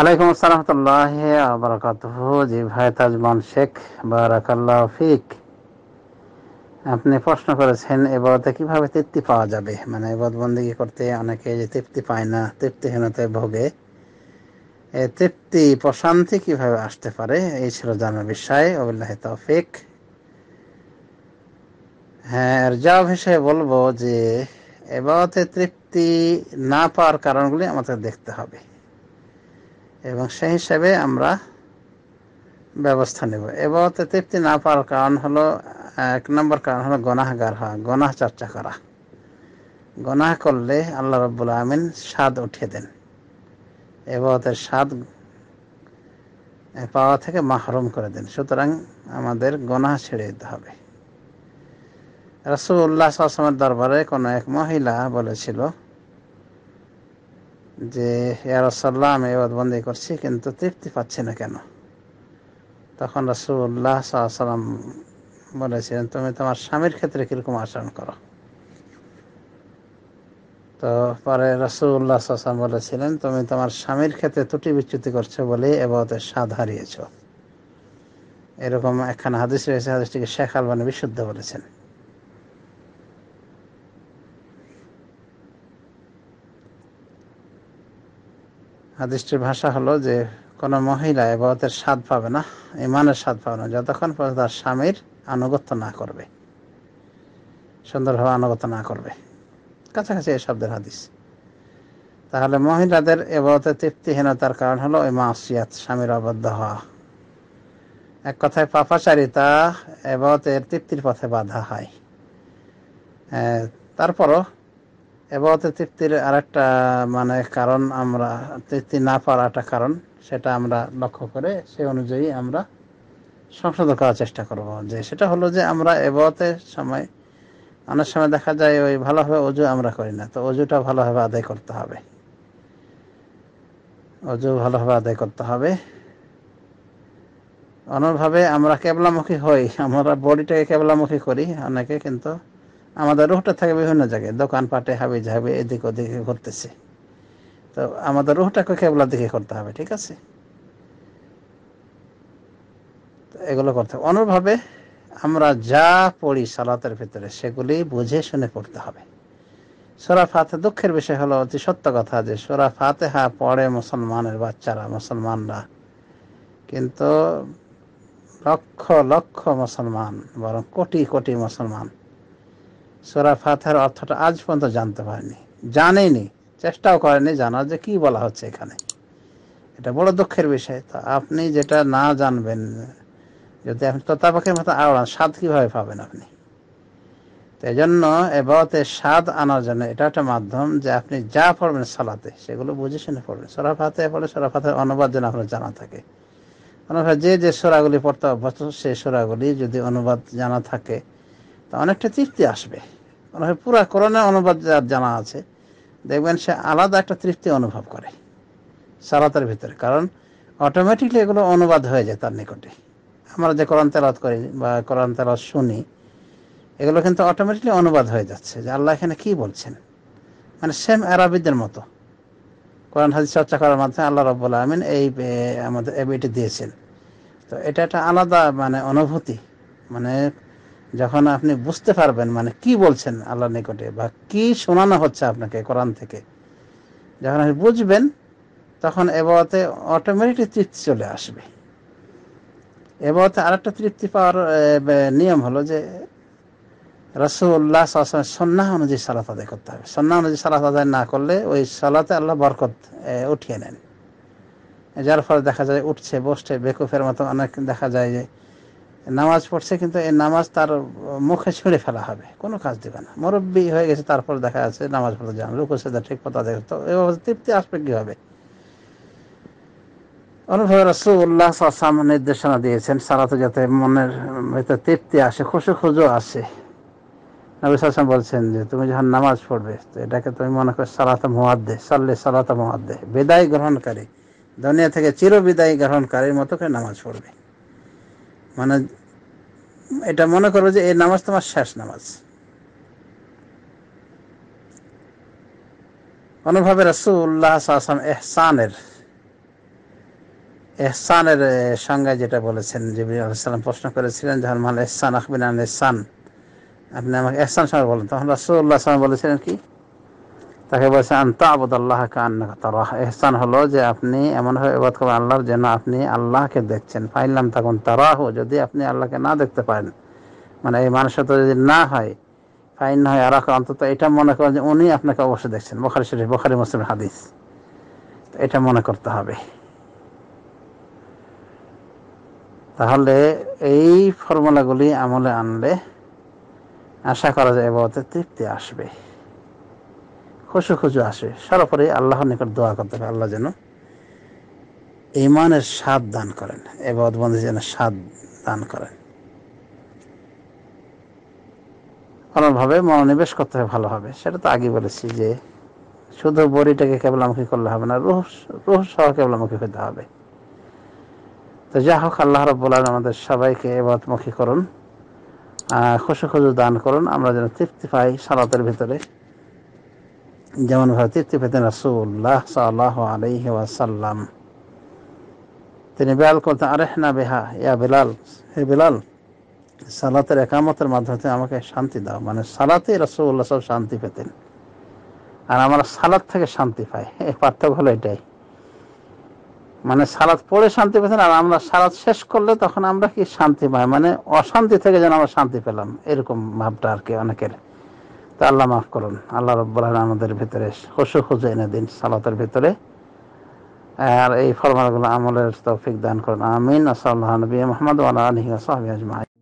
আলাইকুম আসসালামতুল্লাহ জি ভাই তাজমান শেখ বারাকাল্লাহ ফিক আপনি প্রশ্ন করেছেন এবারতে কিভাবে তৃপ্তি পাওয়া যাবে মানে বদবন্দি করতে অনেকে যে তৃপ্তি পায় না তৃপ্তিহীনতায় ভোগে তৃপ্তি প্রশান্তি কিভাবে আসতে পারে এই ছিল জানার বিষয় অবুল্লাহ তৌফিক হ্যাঁ যা বিষয়ে বলবো যে এবারতে তৃপ্তি না পাওয়ার কারণগুলি আমাদের দেখতে হবে এবং সেই হিসাবে আমরা ব্যবস্থা নেব এবারতে তৃপ্তি না পাওয়ার কারণ হলো এক নম্বর কারণ হলো গনাহগার হওয়া গনাহ চর্চা করা গনাহ করলে আল্লাহ রব্বুল আমিন স্বাদ উঠিয়ে দেন এবারতের স্বাদ পাওয়া থেকে মাহরুম করে দেন সুতরাং আমাদের গনাহ ছেড়ে দিতে হবে রসুল্লাহ আসলামের দরবারে কোনো এক মহিলা বলেছিল যে ইয়ারসাল্লাহ আমি বন্দি করছি কিন্তু তৃপ্তি পাচ্ছি না কেন তখন রাসুল্লাহ সাল্লাম বলেছিলেন তুমি তোমার স্বামীর ক্ষেত্রে কীরকম আচরণ করো তো পরে রাসুল্লাহ সাল্লাম বলেছিলেন তুমি তোমার স্বামীর ক্ষেত্রে ত্রুটি বিচ্যুতি করছো বলে এবাদতের স্বাদ হারিয়েছ এরকম একখানা হাদিস রয়েছে হাদিসটিকে শেখ আলবানি বিশুদ্ধ বলেছেন হাদিসটির ভাষা হলো যে কোনো মহিলা এবাদতের স্বাদ পাবে না ইমানের স্বাদ পাবে না যতক্ষণ পর্যন্ত তার স্বামীর আনুগত্য না করবে সুন্দরভাবে আনুগত্য না করবে কাছাকাছি এই শব্দের হাদিস তাহলে মহিলাদের এবাদতে তৃপ্তিহীনতার কারণ হলো ওই মাসিয়াত স্বামীর অবদ্ধ হওয়া এক কথায় পাপাচারিতা এবাদতের তৃপ্তির পথে বাধা হয় তারপরও এবারতে তৃপ্তির আর একটা মানে কারণ আমরা তৃপ্তি না পাওয়ার একটা কারণ সেটা আমরা লক্ষ্য করে সে অনুযায়ী আমরা সংশোধন করার চেষ্টা করব যে সেটা হলো যে আমরা এবারতে সময় অনেক সময় দেখা যায় ওই ভালোভাবে অজু আমরা করি না তো অজুটা ভালোভাবে আদায় করতে হবে অজু ভালোভাবে আদায় করতে হবে অন্যভাবে আমরা কেবলামুখী হই আমরা বডিটাকে কেবলামুখী করি অনেকে কিন্তু আমাদের রুহটা থাকে বিভিন্ন জায়গায় দোকানপাটে হাবি ঝাবে এদিক ওদিকে করতেছে তো আমাদের রুহটাকে কেবলার দিকে করতে হবে ঠিক আছে এগুলো করতে হবে অনুরভাবে আমরা যা পড়ি সালাতের ভিতরে সেগুলি বুঝে শুনে পড়তে হবে সোরা ফাতে দুঃখের বিষয় হলো অতি সত্য কথা যে সোরা হা পড়ে মুসলমানের বাচ্চারা মুসলমানরা কিন্তু লক্ষ লক্ষ মুসলমান বরং কোটি কোটি মুসলমান সোরা ফাতেহার অর্থটা আজ পর্যন্ত জানতে পারেনি জানেনি চেষ্টাও করেনি জানার যে কি বলা হচ্ছে এখানে এটা বড় দুঃখের বিষয় তো আপনি যেটা না জানবেন যদি আপনি তোতাপাখির মতো আওড়ান স্বাদ কীভাবে পাবেন আপনি তো এই জন্য এবারতে স্বাদ আনার জন্য এটা একটা মাধ্যম যে আপনি যা পড়বেন সালাতে সেগুলো বুঝে শুনে পড়বেন পড়লে পড়ে সরাফাতে অনুবাদ যেন আপনার জানা থাকে অনুবাদ যে যে সোরাগুলি পড়তে অভ্যস্ত সেই সোরাগুলি যদি অনুবাদ জানা থাকে তা অনেকটা তৃপ্তি আসবে মনে হয় পুরা কোরআনের অনুবাদ যার জানা আছে দেখবেন সে আলাদা একটা তৃপ্তি অনুভব করে সালাতের ভিতরে কারণ অটোমেটিকলি এগুলো অনুবাদ হয়ে যায় তার নিকটে আমরা যে কোরআন তেলাত করি বা কোরআন তেলাত শুনি এগুলো কিন্তু অটোমেটিকলি অনুবাদ হয়ে যাচ্ছে যে আল্লাহ এখানে কি বলছেন মানে সেম আরবিদের মতো কোরআন হাদিস চর্চা করার মাধ্যমে আল্লাহ রব আমিন এই আমাদের এবিটি দিয়েছেন তো এটা একটা আলাদা মানে অনুভূতি মানে যখন আপনি বুঝতে পারবেন মানে কি বলছেন আল্লাহ নিকটে বা কি শোনানো হচ্ছে আপনাকে কোরআন থেকে যখন আপনি বুঝবেন তখন এবাতে অটোমেটিক তৃপ্তি চলে আসবে এবাতে আরেকটা তৃপ্তি পাওয়ার নিয়ম হলো যে রসুল্লাহ আসলামের অনুযায়ী সালাত আদায় করতে হবে সন্না অনুযায়ী সালাত আদায় না করলে ওই সালাতে আল্লাহ বরকত উঠিয়ে নেন যার ফলে দেখা যায় উঠছে বসছে বেকুফের মতো অনেক দেখা যায় যে নামাজ পড়ছে কিন্তু এই নামাজ তার মুখে ছুঁড়ে ফেলা হবে কোনো কাজ দেবে না মুরব্বী হয়ে গেছে তারপর দেখা যাচ্ছে নামাজ পড়তে যান লুকোসেদা ঠিক কথা দেখে তো এভাবে তৃপ্তি আসবে কি হবে অনুভব রসুল্লাহ নির্দেশনা দিয়েছেন সারাতে যাতে মনের ভিতরে তৃপ্তি আসে খুশো খুঁজো আসে নবী সালাম বলছেন যে তুমি যখন নামাজ পড়বে তো এটাকে তুমি মনে করো সালাত মোহাদ্দে সাল্লে সালাত মোহাদ্দে বিদায় গ্রহণকারী দুনিয়া থেকে চির বিদায় গ্রহণকারীর মতো করে নামাজ পড়বে মানে এটা মনে করবে যে এই নামাজ তোমার শেষ নামাজ অনুভাবে রাসুল্লাহ আসলাম এহসানের এহসানের সঙ্গে যেটা বলেছেন জিবরি আলাইসাল্লাম প্রশ্ন করেছিলেন যখন মাল এহসান আখবিন আপনি আমাকে এহসান সঙ্গে বলেন তখন রাসুল্লাহ আসলাম বলেছিলেন কি তাকে বলছে আন্তা আবদ আল্লাহ তারাহ এহসান হলো যে আপনি এমনভাবে এবাদ করবেন আল্লাহর যেন আপনি আল্লাহকে দেখছেন ফাইলাম তখন তারাহ যদি আপনি আল্লাহকে না দেখতে পারেন মানে এই মানুষের তো যদি না হয় ফাইন না হয় আর অন্তত এটা মনে করেন যে উনি আপনাকে অবশ্যই দেখছেন বখারি শরীফ বখারি মুসলিম হাদিস এটা মনে করতে হবে তাহলে এই ফর্মুলাগুলি আমলে আনলে আশা করা যায় এবারে তৃপ্তি আসবে খসু খসু আসে সারা আল্লাহর নিকট দোয়া করতে হবে আল্লাহ যেন ইমানের স্বাদ দান করেন এবাদ বন্ধু যেন স্বাদ দান করেন কোনোভাবে মনোনিবেশ করতে হবে ভালোভাবে সেটা তো আগে বলেছি যে শুধু বড়িটাকে কেবলামুখী করলে হবে না রুহ রুহ সহ কেবলামুখী হইতে হবে তো যা হোক আল্লাহ বলেন আমাদের সবাইকে এবাদমুখী করুন খুশু খুশু দান করুন আমরা যেন তৃপ্তি পাই সালাতের ভিতরে যেমনভাবে তৃপ্তি পেতেন রসুল্লাহ সাল্লাহ আলহি ওয়াসাল্লাম তিনি বেলাল করতেন না বেহা ইয়া বেলাল হে বেলাল সালাতের একামতের মাধ্যমে আমাকে শান্তি দাও মানে সালাতে রসুল্লাহ সব শান্তি পেতেন আর আমরা সালাদ থেকে শান্তি পাই এই পার্থক্য হলো এটাই মানে সালাদ পড়ে শান্তি পেতেন আর আমরা সালাদ শেষ করলে তখন আমরা কি শান্তি পাই মানে অশান্তি থেকে যেন আমরা শান্তি পেলাম এরকম ভাবটা আর কি অনেকের তা আল্লাহ মাফ করুন আল্লাহ রব্বুল আমাদের ভিতরে হসু খুঁজে এনে দিন সালাতের ভিতরে আর এই ফরমালগুলো আমলের তৌফিক দান করুন আমিন আসাল্লাহ নবী মোহাম্মদ আল্লাহ আলহি আসাহাবি আজমাই